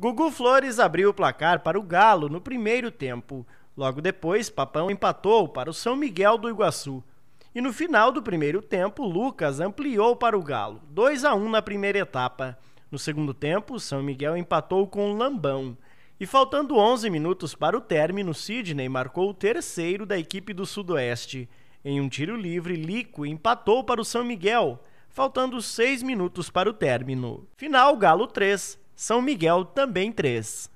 Gugu Flores abriu o placar para o Galo no primeiro tempo. Logo depois, Papão empatou para o São Miguel do Iguaçu. E no final do primeiro tempo, Lucas ampliou para o Galo, 2 a 1 na primeira etapa. No segundo tempo, São Miguel empatou com o Lambão. E faltando 11 minutos para o término, Sidney marcou o terceiro da equipe do Sudoeste. Em um tiro livre, Lico empatou para o São Miguel, faltando 6 minutos para o término. Final Galo 3, são Miguel também três.